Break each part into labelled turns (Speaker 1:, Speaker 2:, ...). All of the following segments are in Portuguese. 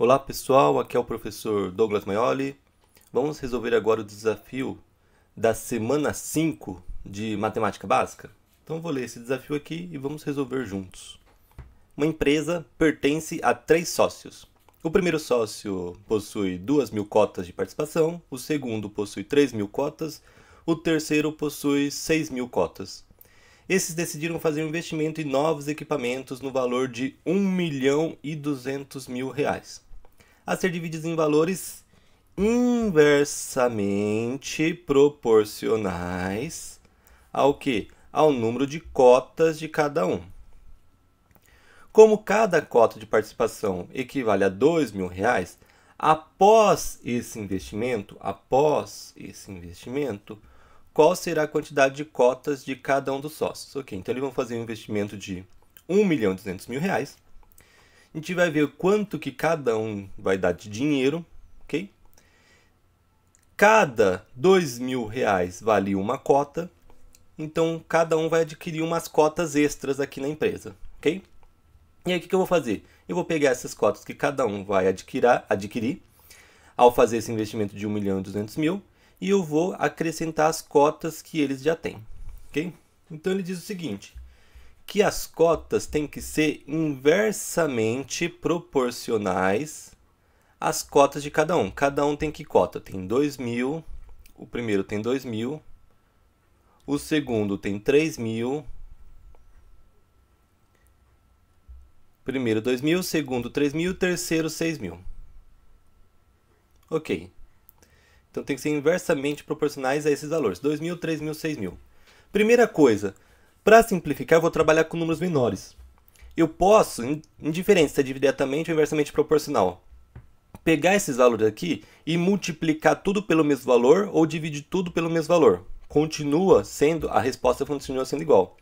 Speaker 1: Olá pessoal, aqui é o professor Douglas Maioli. Vamos resolver agora o desafio da semana 5 de matemática básica? Então vou ler esse desafio aqui e vamos resolver juntos. Uma empresa pertence a três sócios. O primeiro sócio possui 2 mil cotas de participação, o segundo possui 3 mil cotas, o terceiro possui 6 mil cotas. Esses decidiram fazer um investimento em novos equipamentos no valor de 1 milhão e 200 mil reais a ser divididos em valores inversamente proporcionais ao que? Ao número de cotas de cada um. Como cada cota de participação equivale a R$ reais, após esse investimento, após esse investimento, qual será a quantidade de cotas de cada um dos sócios? Ok, então eles vão fazer um investimento de R$ reais. A gente vai ver quanto que cada um vai dar de dinheiro, ok? Cada dois mil reais vale uma cota, então cada um vai adquirir umas cotas extras aqui na empresa, ok? E aí o que, eu vou fazer? Eu vou pegar essas cotas que cada um vai adquirir, adquirir ao fazer esse investimento de 1 milhão e 200 mil, e eu vou acrescentar as cotas que eles já têm, ok? Então ele diz o seguinte: que as cotas têm que ser inversamente proporcionais às cotas de cada um. Cada um tem que cota? Tem 2 mil, o primeiro tem 2 mil, o segundo tem 3 mil, primeiro 2 mil, segundo 3 mil, terceiro 6 mil. Ok. Então tem que ser inversamente proporcionais a esses valores: 2 mil, 3 mil, 6 mil. Primeira coisa, para simplificar, eu vou trabalhar com números menores. Eu posso, se é de diretamente ou inversamente proporcional, pegar esses valores aqui e multiplicar tudo pelo mesmo valor ou dividir tudo pelo mesmo valor. Continua sendo, a resposta continua sendo igual.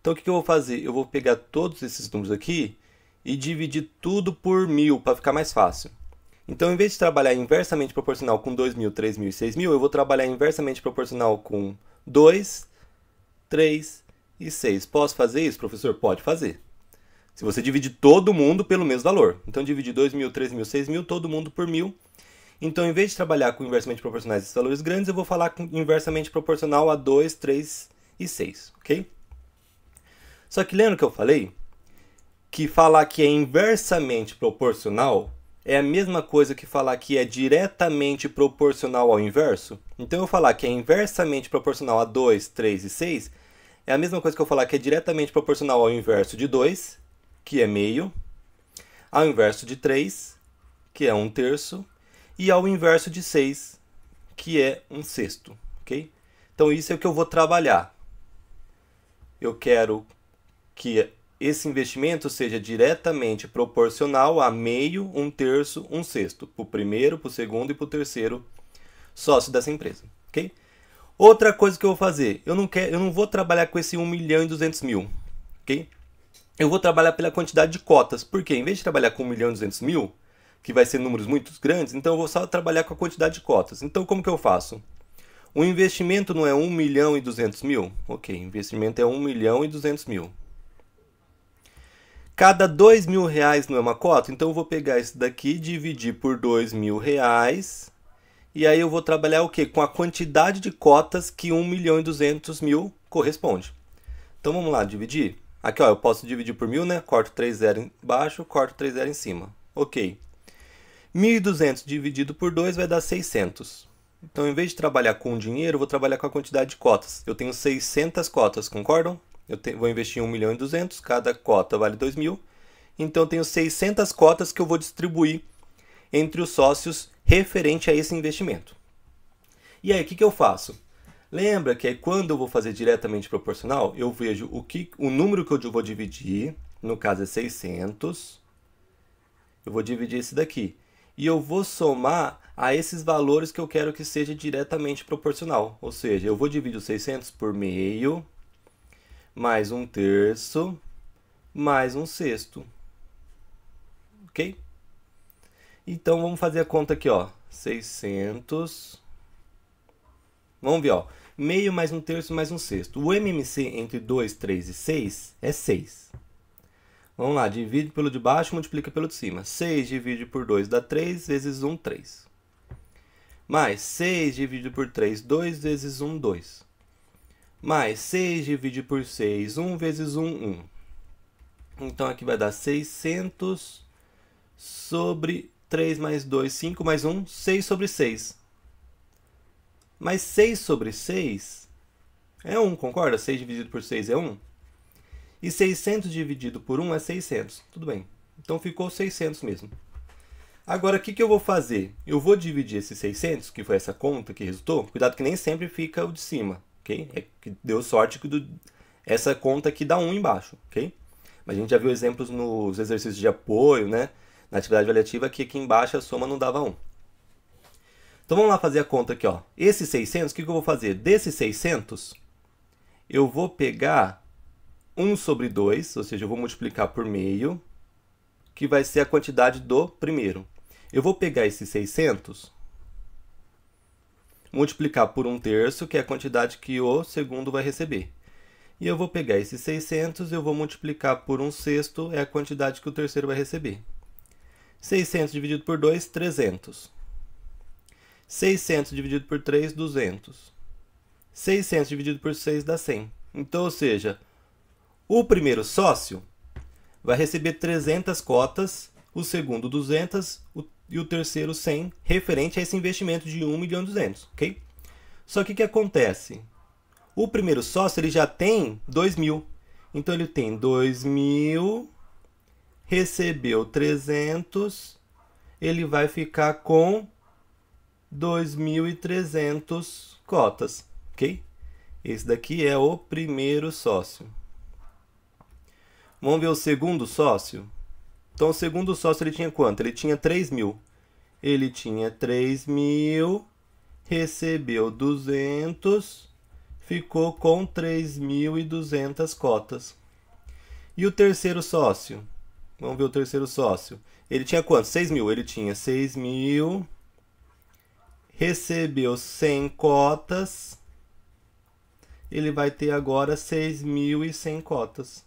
Speaker 1: Então o que, eu vou fazer? Eu vou pegar todos esses números aqui e dividir tudo por mil para ficar mais fácil. Então, em vez de trabalhar inversamente proporcional com 2.000, 3.000 e 6.000, eu vou trabalhar inversamente proporcional com 2, 3, e 6. Posso fazer isso, professor? Pode fazer. Se você divide todo mundo pelo mesmo valor. Então, divide 2.000, 3.000, 6.000, todo mundo por 1.000. Então, em vez de trabalhar com inversamente proporcionais esses valores grandes, eu vou falar com inversamente proporcional a 2, 3 e 6, ok? Só que lembra que eu falei que falar que é inversamente proporcional é a mesma coisa que falar que é diretamente proporcional ao inverso? Então, eu falar que é inversamente proporcional a 2, 3 e 6 é a mesma coisa que eu falar que é diretamente proporcional ao inverso de 2, que é meio, ao inverso de 3, que é 1 um terço, e ao inverso de 6, que é 1 um sexto. Okay? Então isso é o que eu vou trabalhar. Eu quero que esse investimento seja diretamente proporcional a meio, um terço, um sexto, para o primeiro, para o segundo e para o terceiro sócio dessa empresa. ok? Outra coisa que eu vou fazer, eu não quero, eu não vou trabalhar com esse 1 milhão e 200 mil, ok? Eu vou trabalhar pela quantidade de cotas, porque em vez de trabalhar com 1 milhão e 200 mil, que vai ser números muito grandes, então eu vou só trabalhar com a quantidade de cotas. Então como que eu faço? O investimento não é 1 milhão e 200 mil? Ok, investimento é 1 milhão e 200 mil. Cada 2 mil reais não é uma cota? Então eu vou pegar isso daqui, dividir por 2 mil reais e aí eu vou trabalhar o quê? Com a quantidade de cotas que 1 milhão e 200 mil corresponde. Então vamos lá, dividir. Aqui ó, eu posso dividir por mil, né? Corto 3 zero embaixo, corto 3 zero em cima. Ok. 1.200 dividido por 2 vai dar 600. Então, em vez de trabalhar com dinheiro, eu vou trabalhar com a quantidade de cotas. Eu tenho 600 cotas, concordam? Eu te... vou investir 1 milhão e 200, cada cota vale 2 mil. Então, eu tenho 600 cotas que eu vou distribuir entre os sócios referente a esse investimento. E aí, o que, que eu faço? Lembra que quando eu vou fazer diretamente proporcional, eu vejo o, que, o número que eu vou dividir, no caso é 600, eu vou dividir esse daqui. E eu vou somar a esses valores que eu quero que seja diretamente proporcional. Ou seja, eu vou dividir os 600 por meio, mais um terço, mais um sexto. Ok? Então vamos fazer a conta aqui, ó. 600. Vamos ver, ó. Meio mais um terço mais um sexto. O MMC entre 2, 3 e 6 é 6. Vamos lá, divide pelo de baixo, multiplica pelo de cima. 6 divide por 2 dá 3, vezes 1, 3. Mais 6 divide por 3, 2, vezes 1, 2. Mais 6 divide por 6, 1 vezes 1, 1. Então aqui vai dar 600 sobre 3 mais 2, 5 mais 1, 6 sobre 6. Mas 6 sobre 6 é 1, concorda? 6 dividido por 6 é 1. E 600 dividido por 1 é 600. Tudo bem. Então ficou 600 mesmo. Agora, o que, que eu vou fazer? Eu vou dividir esses 600, que foi essa conta que resultou. Cuidado que nem sempre fica o de cima, ok? É que deu sorte que do... essa conta aqui dá 1 embaixo, ok? Mas a gente já viu exemplos nos exercícios de apoio, né? na atividade avaliativa que aqui embaixo a soma não dava 1. Então vamos lá fazer a conta aqui. Ó. Esse 600, o que, que eu vou fazer? Desses 600, eu vou pegar 1 sobre 2, ou seja, eu vou multiplicar por meio, que vai ser a quantidade do primeiro. Eu vou pegar esses 600, multiplicar por 1 terço, que é a quantidade que o segundo vai receber. E eu vou pegar esses 600 e eu vou multiplicar por 1 sexto, é a quantidade que o terceiro vai receber. 600 dividido por 2, 300. 600 dividido por 3, 200. 600 dividido por 6 dá 100. Então, ou seja, o primeiro sócio vai receber 300 cotas, o segundo 200 o, e o terceiro 100, referente a esse investimento de 1 milhão 200, ok? Só que o que acontece? O primeiro sócio ele já tem 2 mil. Então ele tem 2 mil recebeu 300, ele vai ficar com 2.300 cotas, ok? Esse daqui é o primeiro sócio. Vamos ver o segundo sócio? Então, o segundo sócio ele tinha quanto? Ele tinha 3.000 Ele tinha 3.000 recebeu 200, ficou com 3.200 cotas. E o terceiro sócio? Vamos ver o terceiro sócio. Ele tinha quanto? 6 mil. Ele tinha 6 mil. Recebeu 100 cotas. Ele vai ter agora 6.100 cotas.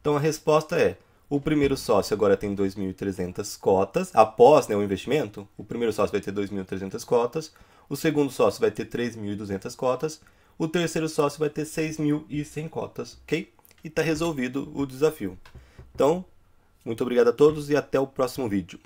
Speaker 1: Então a resposta é: o primeiro sócio agora tem 2.300 cotas. Após né, o investimento, o primeiro sócio vai ter 2.300 cotas. O segundo sócio vai ter 3.200 cotas. O terceiro sócio vai ter 6.100 cotas. Ok? E está resolvido o desafio. Então, muito obrigado a todos e até o próximo vídeo.